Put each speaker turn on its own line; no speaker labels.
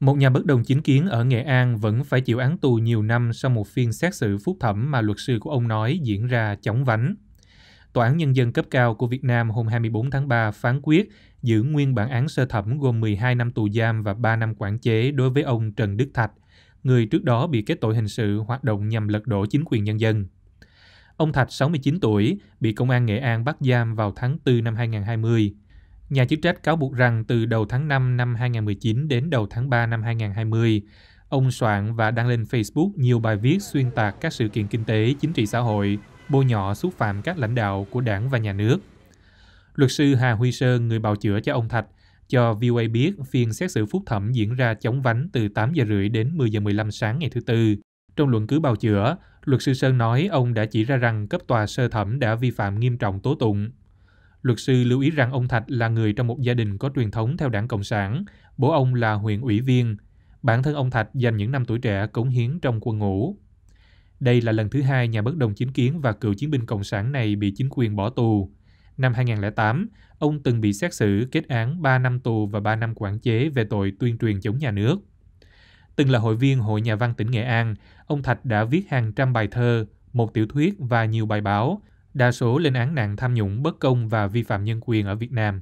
Một nhà bất đồng chính kiến ở Nghệ An vẫn phải chịu án tù nhiều năm sau một phiên xét xử phúc thẩm mà luật sư của ông nói diễn ra chóng vánh. Tòa án Nhân dân cấp cao của Việt Nam hôm 24 tháng 3 phán quyết giữ nguyên bản án sơ thẩm gồm 12 năm tù giam và 3 năm quản chế đối với ông Trần Đức Thạch, người trước đó bị kết tội hình sự hoạt động nhằm lật đổ chính quyền nhân dân. Ông Thạch, 69 tuổi, bị Công an Nghệ An bắt giam vào tháng 4 năm 2020. Nhà chức trách cáo buộc rằng từ đầu tháng 5 năm 2019 đến đầu tháng 3 năm 2020, ông soạn và đăng lên Facebook nhiều bài viết xuyên tạc các sự kiện kinh tế, chính trị xã hội, bôi nhọ xúc phạm các lãnh đạo của đảng và nhà nước. Luật sư Hà Huy Sơn, người bào chữa cho ông Thạch, cho VOA biết phiên xét xử phúc thẩm diễn ra chống vánh từ 8 giờ rưỡi đến 10 giờ 15 sáng ngày thứ Tư. Trong luận cứ bào chữa, luật sư Sơn nói ông đã chỉ ra rằng cấp tòa sơ thẩm đã vi phạm nghiêm trọng tố tụng Luật sư lưu ý rằng ông Thạch là người trong một gia đình có truyền thống theo đảng Cộng sản, bố ông là huyện ủy viên. Bản thân ông Thạch dành những năm tuổi trẻ cống hiến trong quân ngũ. Đây là lần thứ hai nhà bất đồng chính kiến và cựu chiến binh Cộng sản này bị chính quyền bỏ tù. Năm 2008, ông từng bị xét xử kết án 3 năm tù và 3 năm quản chế về tội tuyên truyền chống nhà nước. Từng là hội viên Hội Nhà văn tỉnh Nghệ An, ông Thạch đã viết hàng trăm bài thơ, một tiểu thuyết và nhiều bài báo, Đa số lên án nạn tham nhũng bất công và vi phạm nhân quyền ở Việt Nam